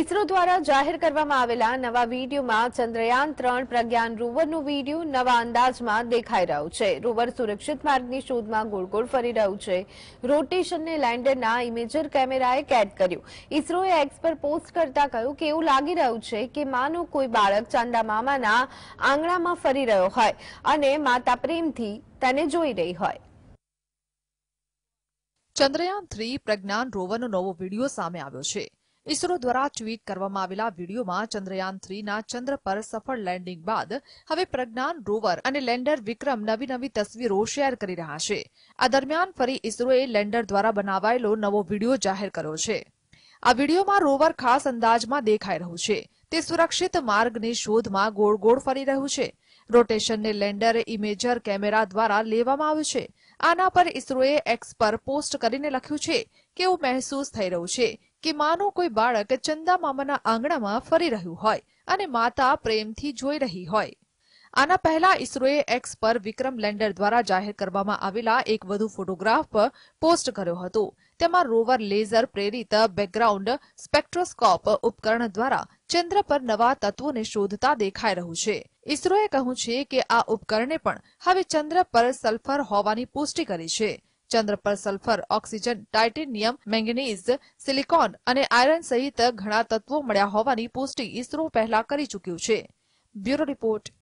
ઇસરો દ્વારા જાહેર કરવામાં આવેલા નવા વિડીયોમાં ચંદ્રયાન ત્રણ પ્રજ્ઞાન રોવરનું વિડીયો નવા અંદાજમાં દેખાઈ રહ્યું છે રોવર સુરક્ષિત માર્ગની શોધમાં ગોળગોળ ફરી રહ્યું છે રોટેશનને લેન્ડરના ઇમેજર કેમેરાએ કેદ કર્યું ઇસરોએ એક્સ પર પોસ્ટ કરતા કહ્યું કે એવું લાગી રહ્યું છે કે માનો કોઈ બાળક ચાંદા મામાના આંગણામાં ફરી રહ્યો હોય અને માતા પ્રેમથી તેને જોઈ રહી હોય ચંદ્રયાન થ્રી પ્રજ્ઞાન રોવરનો નવો વિડીયો સામે આવ્યો છે ઇસરો દ્વારા ટ્વીટ કરવામાં આવેલા વિડીયોમાં ચંદ્રયાન થ્રીના ચંદ્ર પર સફળ લેન્ડિંગ બાદ હવે પ્રજ્ઞાન રોવર અને લેન્ડર વિક્રમ નવી નવી તસવીરો શેર કરી રહ્યા છે આ દરમિયાન ફરી ઇસરોએ લેન્ડર દ્વારા બનાવાયેલો નવો વિડીયો જાહેર કર્યો છે આ વિડીયોમાં રોવર ખાસ અંદાજમાં દેખાઈ રહ્યું છે તે સુરક્ષિત માર્ગની શોધમાં ગોળ ગોળ ફરી રહ્યું છે રોટેશનને લેન્ડર ઇમેજર કેમેરા દ્વારા લેવામાં આવ્યું છે આના પર ઇસરોએ એક્સ પર પોસ્ટ કરીને લખ્યું છે કે એવું મહેસૂસ થઈ રહ્યું છે કે માનો કોઈ બાળક ચંદા મામાના આંગણામાં ફરી રહ્યું હોય અને માતા પ્રેમથી જોઈ રહી હોય આના પહેલા ઇસરોએ એક્સ પર વિક્રમ લેન્ડર દ્વારા જાહેર કરવામાં આવેલા એક વધુ ફોટોગ્રાફ પર પોસ્ટ કર્યો હતો તેમાં રોવર લેઝર પ્રેરિત બેકગ્રાઉન્ડ સ્પેક્ટ્રોસ્કોપ ઉપકરણ દ્વારા ચંદ્ર પર નવા તત્વોને શોધતા દેખાઈ રહ્યું છે ઇસરોએ કહ્યું છે કે આ ઉપકરણે પણ હવે ચંદ્ર પર સલ્ફર હોવાની પુષ્ટિ કરી છે ચંદ્ર પર sulphur oxygen titanium manganese silicon અને આયરન સહિત ઘણા તત્વો મળ્યા હોવાની પુષ્ટિ ઇસરો પહેલા કરી ચુક્યું છે બ્યુરો રિપોર્ટ